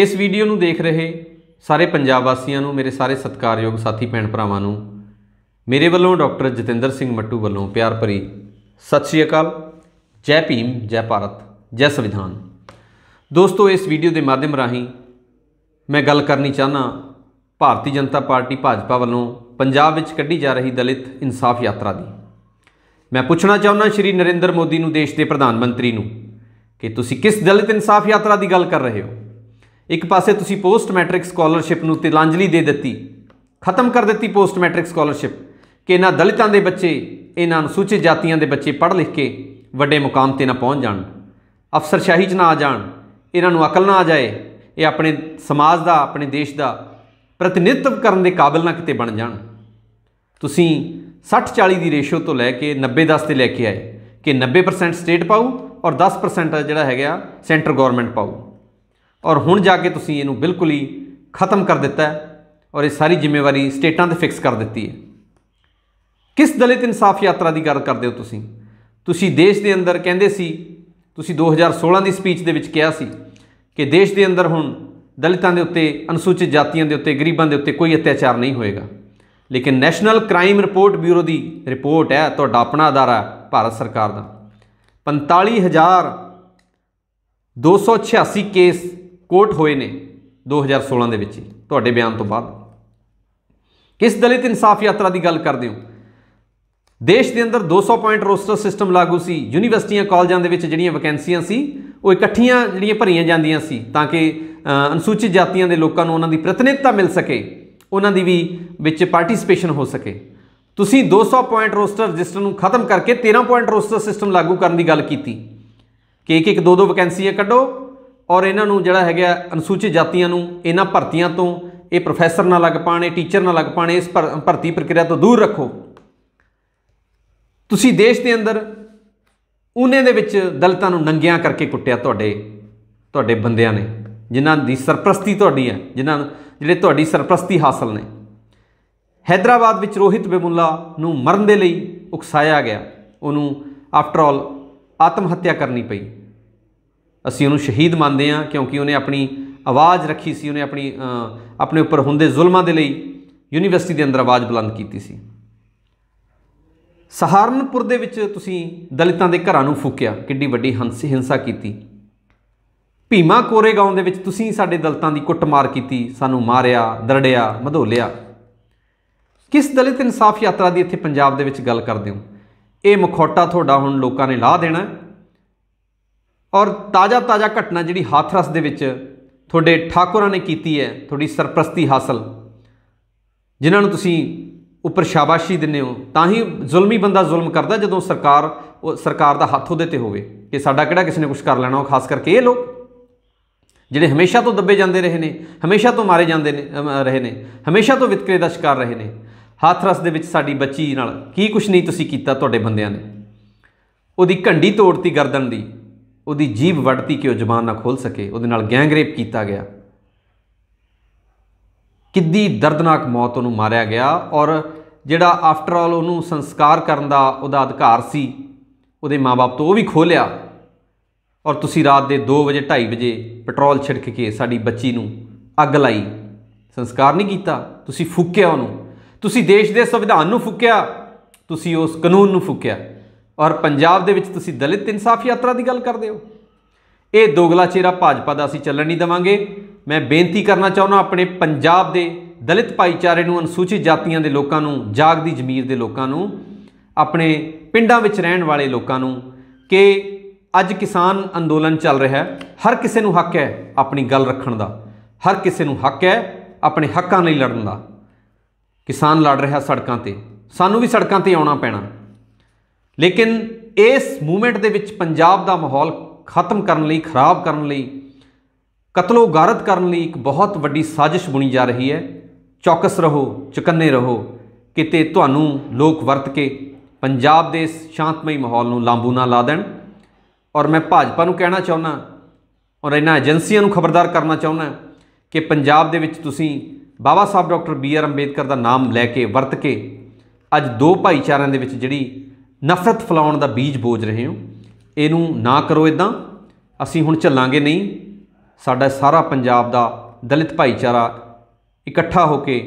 ਇਸ ਵੀਡੀਓ ਨੂੰ ਦੇਖ ਰਹੇ ਸਾਰੇ ਪੰਜਾਬ ਵਾਸੀਆਂ ਨੂੰ ਮੇਰੇ ਸਾਰੇ ਸਤਿਕਾਰਯੋਗ ਸਾਥੀ ਭੈਣ ਭਰਾਵਾਂ ਨੂੰ ਮੇਰੇ ਵੱਲੋਂ ਡਾਕਟਰ ਜਤਿੰਦਰ ਸਿੰਘ ਮੱਟੂ ਵੱਲੋਂ ਪਿਆਰ ਭਰੀ ਸਤਿ ਸ਼੍ਰੀ ਅਕਾਲ ਜੈ ਭੀਮ ਜੈ ਭਾਰਤ ਜੈ ਸੰਵਿਧਾਨ ਦੋਸਤੋ ਇਸ ਵੀਡੀਓ ਦੇ ਮਾਧਿਅਮ ਰਾਹੀਂ ਮੈਂ ਗੱਲ ਕਰਨੀ ਚਾਹਨਾ ਭਾਰਤੀ ਜਨਤਾ ਪਾਰਟੀ ਭਾਜਪਾ ਵੱਲੋਂ ਪੰਜਾਬ ਵਿੱਚ ਕੱਢੀ ਜਾ ਰਹੀ ਦਲਿਤ ਇਨਸਾਫ ਯਾਤਰਾ ਦੀ ਮੈਂ ਪੁੱਛਣਾ ਚਾਹੁੰਦਾ ਸ਼੍ਰੀ ਨਰਿੰਦਰ ਮੋਦੀ ਨੂੰ ਦੇਸ਼ ਦੇ ਪ੍ਰਧਾਨ ਮੰਤਰੀ ਨੂੰ ਕਿ ਤੁਸੀਂ ਕਿਸ ਦਲਿਤ ਇਨਸਾਫ ਯਾਤਰਾ ਦੀ ਗੱਲ ਕਰ ਰਹੇ ਹੋ ਇੱਕ ਪਾਸੇ ਤੁਸੀਂ ਪੋਸਟ ਮੈਟ੍ਰਿਕ ਸਕਾਲਰਸ਼ਿਪ ਨੂੰ ਤਿਲਾਂਜਲੀ ਦੇ ਦਿੱਤੀ ਖਤਮ ਕਰ ਦਿੱਤੀ ਪੋਸਟ ਮੈਟ੍ਰਿਕ ਸਕਾਲਰਸ਼ਿਪ ਕਿ ਇਹਨਾਂ ਦਲਿਤਾਂ ਦੇ ਬੱਚੇ ਇਹਨਾਂ ਅਨੁਸੂਚਿਤ ਜਾਤੀਆਂ ਦੇ ਬੱਚੇ ਪੜ੍ਹ ਲਿਖ ਕੇ ਵੱਡੇ ਮੁਕਾਮ ਤੇ ਨਾ ਪਹੁੰਚ ਜਾਣ ਅਫਸਰਸ਼ਾਹੀ 'ਚ ਨਾ ਆ ਜਾਣ ਇਹਨਾਂ ਨੂੰ ਅਕਲ ਨਾ ਆ ਜਾਏ ਇਹ ਆਪਣੇ ਸਮਾਜ ਦਾ ਆਪਣੇ ਦੇਸ਼ ਦਾ ਪ੍ਰਤੀਨਿਧਤਵ ਕਰਨ ਦੇ ਕਾਬਿਲ ਨਾ ਕਿਤੇ ਬਣ ਜਾਣ ਤੁਸੀਂ 60-40 ਦੀ ਰੇਸ਼ੋ ਤੋਂ ਲੈ ਕੇ 90-10 ਤੇ ਲੈ ਕੇ ਆਏ ਕਿ 90% ਸਟੇਟ ਪਾਉ ਔਰ 10% ਜਿਹੜਾ ਹੈਗਾ ਸੈਂਟਰ ਗਵਰਨਮੈਂਟ ਪਾਉ ਔਰ ਹੁਣ ਜਾ ਕੇ ਤੁਸੀਂ ਇਹਨੂੰ ਬਿਲਕੁਲ ਹੀ ਖਤਮ ਕਰ ਦਿੱਤਾ ਔਰ ਇਹ ਸਾਰੀ ਜ਼ਿੰਮੇਵਾਰੀ ਸਟੇਟਾਂ ਤੇ ਫਿਕਸ ਕਰ ਦਿੱਤੀ ਹੈ ਕਿਸ ਦਲਿਤ ਇਨਸਾਫ ਯਾਤਰਾ ਦੀ ਗੱਲ ਕਰਦੇ ਹੋ ਤੁਸੀਂ ਤੁਸੀਂ ਦੇਸ਼ ਦੇ ਅੰਦਰ ਕਹਿੰਦੇ ਸੀ ਤੁਸੀਂ 2016 ਦੀ ਸਪੀਚ ਦੇ ਵਿੱਚ ਕਿਹਾ ਸੀ ਕਿ ਦੇਸ਼ ਦੇ ਅੰਦਰ ਹੁਣ ਦਲਿਤਾਂ ਦੇ ਉੱਤੇ ਅਨੁਸੂਚਿਤ ਜਾਤੀਆਂ ਦੇ ਉੱਤੇ ਗਰੀਬਾਂ ਦੇ ਉੱਤੇ ਕੋਈ ਅਤਿਆਚਾਰ ਨਹੀਂ ਹੋਏਗਾ ਲੇਕਿਨ ਨੈਸ਼ਨਲ ਕ੍ਰਾਈਮ ਰਿਪੋਰਟ ਬਿਊਰੋ ਦੀ ਰਿਪੋਰਟ ਹੈ ਤੁਹਾਡਾ ਆਪਣਾ ਅਦਾਰਾ ਭਾਰਤ ਸਰਕਾਰ ਦਾ 45000 286 ਕੇਸ ਕੋਟ ਹੋਏ ਨੇ 2016 ਦੇ ਵਿੱਚ ਤੁਹਾਡੇ ਬਿਆਨ ਤੋਂ ਬਾਅਦ ਕਿਸ ਦਲਿਤ ਇਨਸਾਫ ਯਾਤਰਾ ਦੀ ਗੱਲ ਕਰਦੇ ਹੋ ਦੇਸ਼ ਦੇ ਅੰਦਰ 200 ਪੁਆਇੰਟ ਰੋਸਟਰ ਸਿਸਟਮ ਲਾਗੂ ਸੀ ਯੂਨੀਵਰਸਿਟੀਆਂ ਕਾਲਜਾਂ ਦੇ ਵਿੱਚ ਜਿਹੜੀਆਂ ਵੈਕੈਂਸੀਆਂ ਸੀ ਉਹ ਇਕੱਠੀਆਂ ਜਿਹੜੀਆਂ ਭਰੀਆਂ ਜਾਂਦੀਆਂ ਸੀ ਤਾਂ ਕਿ ਅਨੁਸੂਚਿਤ ਜਾਤੀਆਂ ਦੇ ਲੋਕਾਂ ਨੂੰ ਉਹਨਾਂ ਦੀ ਪ੍ਰਤੀਨਿਧਤਾ ਮਿਲ ਸਕੇ ਉਹਨਾਂ ਦੀ ਵੀ ਵਿੱਚ ਪਾਰਟਿਸਿਪੇਸ਼ਨ ਹੋ ਸਕੇ ਤੁਸੀਂ 200 ਪੁਆਇੰਟ ਰੋਸਟਰ ਰਜਿਸਟਰ ਨੂੰ ਖਤਮ ਕਰਕੇ 13 ਪੁਆਇੰਟ ਰੋਸਟਰ ਸਿਸਟਮ ਲਾਗੂ ਕਰਨ ਦੀ ਗੱਲ ਕੀਤੀ ਕਿ ਇੱਕ ਇੱਕ ਦੋ ਦੋ ਵੈਕੈਂਸੀਆਂ ਕੱਢੋ ਔਰ ਇਹਨਾਂ ਨੂੰ ਜਿਹੜਾ ਹੈਗਾ ਅਨੁਸੂਚਿਤ ਜਾਤੀਆਂ ਨੂੰ ਇਹਨਾਂ ਭਰਤੀਆਂ ਤੋਂ ਇਹ ਪ੍ਰੋਫੈਸਰ ਨਾਲ ਲੱਗ ਪਾਣੇ ਟੀਚਰ ਨਾਲ ਲੱਗ ਪਾਣੇ ਇਸ ਭਰਤੀ ਪ੍ਰਕਿਰਿਆ ਤੋਂ ਦੂਰ ਰੱਖੋ ਤੁਸੀਂ ਦੇਸ਼ ਦੇ ਅੰਦਰ ਉਹਨੇ ਦੇ ਵਿੱਚ ਦਲਤਾਂ ਨੂੰ ਨੰਗਿਆਂ ਕਰਕੇ ਕੁੱਟਿਆ ਤੁਹਾਡੇ ਤੁਹਾਡੇ ਬੰਦਿਆਂ ਨੇ ਜਿਨ੍ਹਾਂ ਦੀ ਸਰਪ੍ਰਸਤੀ ਤੁਹਾਡੀ ਹੈ ਜਿਨ੍ਹਾਂ ਜਿਹੜੇ ਤੁਹਾਡੀ ਸਰਪ੍ਰਸਤੀ ਹਾਸਲ ਨੇ ਹైదరాబాద్ ਵਿੱਚ ਰੋਹਿਤ ਬੇਮੁੱਲਾ ਨੂੰ ਮਰਨ ਦੇ ਲਈ ਉਕਸਾਇਆ ਗਿਆ ਉਹਨੂੰ ਆਫਟਰ ਆਲ ਆਤਮ ਹੱਤਿਆ ਕਰਨੀ ਪਈ ਅਸੀਂ ਉਹਨੂੰ ਸ਼ਹੀਦ ਮੰਨਦੇ ਹਾਂ ਕਿਉਂਕਿ ਉਹਨੇ ਆਪਣੀ ਆਵਾਜ਼ ਰੱਖੀ ਸੀ ਉਹਨੇ ਆਪਣੀ ਆਪਣੇ ਉੱਪਰ ਹੁੰਦੇ ਜ਼ੁਲਮਾਂ ਦੇ ਲਈ ਯੂਨੀਵਰਸਿਟੀ ਦੇ ਅੰਦਰ ਆਵਾਜ਼ ਬੁਲੰਦ ਕੀਤੀ ਸੀ ਸਹਾਰਨਪੁਰ ਦੇ ਵਿੱਚ ਤੁਸੀਂ ਦਲਿਤਾਂ ਦੇ ਘਰਾਂ ਨੂੰ ਫੂਕਿਆ ਕਿੱਡੀ ਵੱਡੀ ਹਿੰਸਾ ਕੀਤੀ ਭੀਮਾ ਕੋਰੇਗਾਉਂ ਦੇ ਵਿੱਚ ਤੁਸੀਂ ਸਾਡੇ ਦਲਤਾਂ ਦੀ ਕੁੱਟਮਾਰ ਕੀਤੀ ਸਾਨੂੰ ਮਾਰਿਆ ਦਰੜਿਆ ਮਧੋਲਿਆ ਕਿਸ ਦਲਿਤ ਇਨਸਾਫ ਯਾਤਰਾ ਦੀ ਇੱਥੇ ਪੰਜਾਬ ਦੇ ਵਿੱਚ ਗੱਲ ਕਰਦੇ ਹੋ ਇਹ ਮਖੌਟਾ ਤੁਹਾਡਾ ਹੁਣ ਲੋਕਾਂ ਨੇ ਲਾ ਦੇਣਾ ਔਰ ਤਾਜ਼ਾ ਤਾਜ਼ਾ ਘਟਨਾ ਜਿਹੜੀ ਹਾਥਰਸ ਦੇ ਵਿੱਚ ਤੁਹਾਡੇ ਠਾਕੁਰਾਂ ਨੇ ਕੀਤੀ ਹੈ ਤੁਹਾਡੀ ਸਰਪ੍ਰਸਤੀ ਹਾਸਲ ਜਿਨ੍ਹਾਂ ਨੂੰ ਤੁਸੀਂ ਉੱਪਰ ਸ਼ਾਬਾਸ਼ੀ ਦਿੰਦੇ ਹੋ ਤਾਂ ਹੀ ਜ਼ੁਲਮੀ ਬੰਦਾ ਜ਼ੁਲਮ ਕਰਦਾ ਜਦੋਂ ਸਰਕਾਰ ਉਹ ਸਰਕਾਰ ਦਾ ਹੱਥ ਉਹਦੇ ਤੇ ਹੋਵੇ ਕਿ ਸਾਡਾ ਕਿਹੜਾ ਕਿਸੇ ਨੇ ਕੁਝ ਕਰ ਲੈਣਾ ਉਹ ਖਾਸ ਕਰਕੇ ਇਹ ਲੋਕ ਜਿਹੜੇ ਹਮੇਸ਼ਾ ਤੋਂ ਦੱਬੇ ਜਾਂਦੇ ਰਹੇ ਨੇ ਹਮੇਸ਼ਾ ਤੋਂ ਮਾਰੇ ਜਾਂਦੇ ਨੇ ਰਹੇ ਨੇ ਹਮੇਸ਼ਾ ਤੋਂ ਵਿਤਕਰੇ ਦਾ ਸ਼ਿਕਾਰ ਰਹੇ ਨੇ ਹਾਥਰਸ ਦੇ ਵਿੱਚ ਸਾਡੀ ਬੱਚੀ ਨਾਲ ਕੀ ਕੁਝ ਨਹੀਂ ਤੁਸੀਂ ਕੀਤਾ ਤੁਹਾਡੇ ਬੰਦਿਆਂ ਨੇ ਉਹਦੀ ਘੰਡੀ ਤੋੜਤੀ ਗਰਦਨ ਦੀ ਉਹਦੀ ਜੀਭ ਵੱਢਤੀ ਕਿ ਉਹ ਜ਼ਬਾਨ ਨਾ ਖੋਲ ਸਕੇ ਉਹਦੇ ਨਾਲ ਗੈਂਗ ਰੇਪ ਕੀਤਾ ਗਿਆ ਕਿੱਦੀ ਦਰਦਨਾਕ ਮੌਤ ਉਹਨੂੰ ਮਾਰਿਆ ਗਿਆ ਔਰ ਜਿਹੜਾ ਆਫਟਰ ਆਲ ਉਹਨੂੰ ਸੰਸਕਾਰ ਕਰਨ ਦਾ ਉਹਦਾ ਅਧਿਕਾਰ ਸੀ ਉਹਦੇ ਮਾਪੇ ਤੋਂ ਉਹ ਵੀ ਖੋਲਿਆ ਔਰ ਤੁਸੀਂ ਰਾਤ ਦੇ 2 ਵਜੇ 2:30 ਵਜੇ ਪੈਟਰੋਲ ਛਿੜਕ ਕੇ ਸਾਡੀ ਬੱਚੀ ਨੂੰ ਅੱਗ ਲਾਈ ਸੰਸਕਾਰ ਨਹੀਂ ਕੀਤਾ ਤੁਸੀਂ ਫੁੱਕਿਆ ਉਹਨੂੰ ਤੁਸੀਂ ਦੇਸ਼ ਦੇ ਸੰਵਿਧਾਨ ਨੂੰ ਫੁੱਕਿਆ ਤੁਸੀਂ ਉਸ ਕਾਨੂੰਨ ਨੂੰ ਫੁੱਕਿਆ ਔਰ ਪੰਜਾਬ ਦੇ ਵਿੱਚ ਤੁਸੀਂ ਦਲਿਤ ਇਨਸਾਫ ਯਾਤਰਾ ਦੀ ਗੱਲ ਕਰਦੇ ਹੋ ਇਹ ਦੋਗਲਾ ਚਿਹਰਾ ਭਾਜਪਾ ਦਾ ਅਸੀਂ ਚੱਲਣ ਨਹੀਂ ਦਵਾਂਗੇ ਮੈਂ ਬੇਨਤੀ ਕਰਨਾ ਚਾਹੁੰਦਾ ਆਪਣੇ ਪੰਜਾਬ ਦੇ ਦਲਿਤ ਭਾਈਚਾਰੇ ਨੂੰ ਅਨੁਸੂਚਿਤ ਜਾਤੀਆਂ ਦੇ ਲੋਕਾਂ ਨੂੰ ਜਾਗਦੀ ਜ਼ਮੀਰ ਦੇ ਲੋਕਾਂ ਨੂੰ ਆਪਣੇ ਪਿੰਡਾਂ ਵਿੱਚ ਰਹਿਣ ਵਾਲੇ ਲੋਕਾਂ ਨੂੰ ਕਿ ਅੱਜ ਕਿਸਾਨ ਅੰਦੋਲਨ ਚੱਲ ਰਿਹਾ ਹੈ ਹਰ ਕਿਸੇ ਨੂੰ ਹੱਕ ਹੈ ਆਪਣੀ ਗੱਲ ਰੱਖਣ ਦਾ ਹਰ ਕਿਸੇ ਨੂੰ ਹੱਕ ਹੈ ਆਪਣੇ ਹੱਕਾਂ ਲਈ ਲੜਨ ਦਾ ਕਿਸਾਨ ਲੜ ਰਿਹਾ ਸੜਕਾਂ ਤੇ ਸਾਨੂੰ ਵੀ ਸੜਕਾਂ ਤੇ ਆਉਣਾ ਪੈਣਾ ਲੇਕਿਨ ਇਸ ਮੂਵਮੈਂਟ ਦੇ ਵਿੱਚ ਪੰਜਾਬ ਦਾ ਮਾਹੌਲ ਖਤਮ ਕਰਨ ਲਈ ਖਰਾਬ ਕਰਨ ਲਈ ਕਤਲੋ ਗਾਰਤ ਕਰਨ ਲਈ ਇੱਕ ਬਹੁਤ ਵੱਡੀ ਸਾਜ਼ਿਸ਼ ਬੁਣੀ ਜਾ ਰਹੀ ਹੈ ਚੌਕਸ ਰਹੋ ਚਕੰਨੇ ਰਹੋ ਕਿਤੇ ਤੁਹਾਨੂੰ ਲੋਕ ਵਰਤ ਕੇ ਪੰਜਾਬ ਦੇ ਸ਼ਾਂਤਮਈ ਮਾਹੌਲ ਨੂੰ ਲਾਂਬੂ ਨਾ ਲਾ ਦੇਣ ਔਰ ਮੈਂ ਭਾਜਪਾ ਨੂੰ ਕਹਿਣਾ ਚਾਹੁੰਦਾ ਔਰ ਇਹਨਾਂ ਏਜੰਸੀਆਂ ਨੂੰ ਖਬਰਦਾਰ ਕਰਨਾ ਚਾਹੁੰਦਾ ਕਿ ਪੰਜਾਬ ਦੇ ਵਿੱਚ ਤੁਸੀਂ Baba Saheb doctor B R Ambedkar ਦਾ ਨਾਮ ਲੈ ਕੇ ਵਰਤ ਕੇ ਅੱਜ ਦੋ ਭਾਈਚਾਰਿਆਂ ਦੇ ਵਿੱਚ ਜਿਹੜੀ ਨਫ਼ਰਤ ਫਲਾਉਣ ਦਾ ਬੀਜ ਬੋਝ ਰਹੇ ਹੋ ਇਹਨੂੰ ਨਾ ਕਰੋ ਇਦਾਂ ਅਸੀਂ ਹੁਣ ਚੱਲਾਂਗੇ ਨਹੀਂ ਸਾਡਾ ਸਾਰਾ ਪੰਜਾਬ ਦਾ ਦਲਿਤ ਭਾਈਚਾਰਾ ਇਕੱਠਾ ਹੋ ਕੇ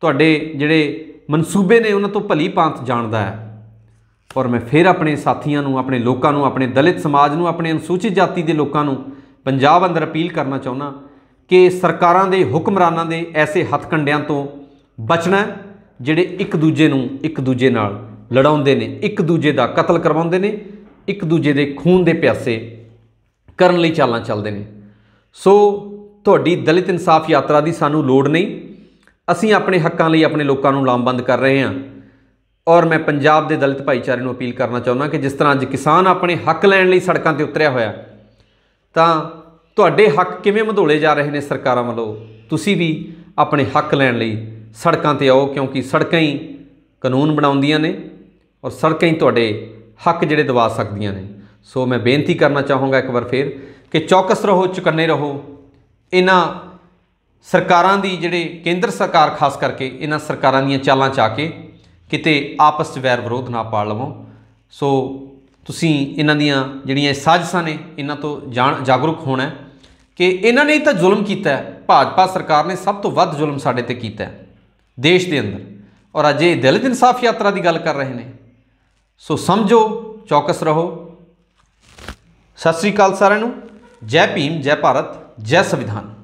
ਤੁਹਾਡੇ ਜਿਹੜੇ ਮਨਸੂਬੇ ਨੇ ਉਹਨਾਂ ਤੋਂ ਭਲੀ ਪਾਂਤ ਜਾਣਦਾ ਹੈ ਔਰ ਮੈਂ ਫਿਰ ਆਪਣੇ ਸਾਥੀਆਂ ਨੂੰ ਆਪਣੇ ਲੋਕਾਂ ਨੂੰ ਆਪਣੇ ਦਲਿਤ ਸਮਾਜ ਨੂੰ ਆਪਣੇ ਅਨੁਸੂਚਿਤ ਜਾਤੀ ਦੇ ਲੋਕਾਂ ਨੂੰ ਪੰਜਾਬ ਅੰਦਰ ਅਪੀਲ ਕਰਨਾ ਚਾਹੁੰਦਾ ਕਿ ਸਰਕਾਰਾਂ ਦੇ ਹੁਕਮਰਾਨਾਂ ਦੇ ਐਸੇ ਹੱਥਕੰਡਿਆਂ ਤੋਂ ਬਚਣਾ ਜਿਹੜੇ ਇੱਕ ਦੂਜੇ ਨੂੰ ਇੱਕ ਦੂਜੇ ਨਾਲ ਲੜਾਉਂਦੇ ਨੇ ਇੱਕ ਦੂਜੇ ਦਾ ਕਤਲ ਕਰਵਾਉਂਦੇ ਨੇ ਇੱਕ ਦੂਜੇ ਦੇ ਖੂਨ ਦੇ ਪਿਆਸੇ ਕਰਨ ਲਈ ਚਾਲਾਂ ਚੱਲਦੇ ਨੇ ਸੋ ਤੁਹਾਡੀ ਦਲਿਤ ਇਨਸਾਫ ਯਾਤਰਾ ਦੀ ਸਾਨੂੰ ਲੋੜ ਨਹੀਂ ਅਸੀਂ ਆਪਣੇ ਹੱਕਾਂ ਲਈ ਆਪਣੇ ਲੋਕਾਂ ਨੂੰ ਲਾਮਬੰਦ ਕਰ ਰਹੇ ਹਾਂ ਔਰ ਮੈਂ ਪੰਜਾਬ ਦੇ ਦਲਿਤ ਭਾਈਚਾਰੇ ਨੂੰ ਅਪੀਲ ਕਰਨਾ ਚਾਹੁੰਦਾ ਕਿ ਜਿਸ ਤਰ੍ਹਾਂ ਅੱਜ ਕਿਸਾਨ ਆਪਣੇ ਹੱਕ ਲੈਣ ਲਈ ਸੜਕਾਂ ਤੇ ਉਤਰਿਆ ਹੋਇਆ ਤਾਂ ਤੁਹਾਡੇ ਹੱਕ ਕਿਵੇਂ ਮਧੋਲੇ ਜਾ ਰਹੇ ਨੇ ਸਰਕਾਰਾਂ ਵੱਲੋਂ ਤੁਸੀਂ ਵੀ ਆਪਣੇ ਹੱਕ ਲੈਣ ਲਈ ਸੜਕਾਂ ਤੇ ਆਓ ਕਿਉਂਕਿ ਸੜਕਾਂ ਹੀ ਕਾਨੂੰਨ ਬਣਾਉਂਦੀਆਂ ਨੇ ਔਰ ਸੜਕਾਂ ਹੀ ਤੁਹਾਡੇ ਹੱਕ ਜਿਹੜੇ ਦਵਾ ਸਕਦੀਆਂ ਨੇ ਸੋ ਮੈਂ ਬੇਨਤੀ ਕਰਨਾ ਚਾਹੂੰਗਾ ਇੱਕ ਵਾਰ ਫੇਰ ਕਿ ਚੌਕਸ ਰਹੋ ਚੁਕੰਨੇ ਰਹੋ ਇਹਨਾਂ ਸਰਕਾਰਾਂ ਦੀ ਜਿਹੜੇ ਕੇਂਦਰ ਸਰਕਾਰ ਖਾਸ ਕਰਕੇ ਇਹਨਾਂ ਸਰਕਾਰਾਂ ਦੀਆਂ ਚਾਲਾਂ ਚਾ ਕੇ ਕਿਤੇ ਆਪਸ ਵਿੱਚ ਵੈਰ ਵਿਰੋਧ ਨਾ ਪਾ ਲਵੋ ਸੋ ਤੁਸੀਂ ਇਹਨਾਂ ਦੀਆਂ ਜਿਹੜੀਆਂ ਸਾਜ਼ਿਸ਼ਾਂ ਨੇ ਇਹਨਾਂ ਤੋਂ ਜਾਗਰੂਕ ਹੋਣਾ ਕਿ ਇਹਨਾਂ ਨੇ ਤਾਂ ਜ਼ੁਲਮ ਕੀਤਾ ਹੈ ਭਾਜਪਾ ਸਰਕਾਰ ਨੇ ਸਭ ਤੋਂ ਵੱਧ ਜ਼ੁਲਮ ਸਾਡੇ ਤੇ ਕੀਤਾ ਹੈ ਦੇਸ਼ ਦੇ ਅੰਦਰ ਔਰ ਅਜੇ ਦਿਲ ਇਨਸਾਫ ਯਾਤਰਾ ਦੀ ਗੱਲ ਕਰ ਰਹੇ ਨੇ ਸੋ ਸਮਝੋ ਚੌਕਸ ਰਹੋ ਸਤਿ ਸ੍ਰੀ ਅਕਾਲ ਸਾਰਿਆਂ ਨੂੰ ਜੈ ਭੀਮ ਜੈ ਭਾਰਤ ਜੈ ਸੰਵਿਧਾਨ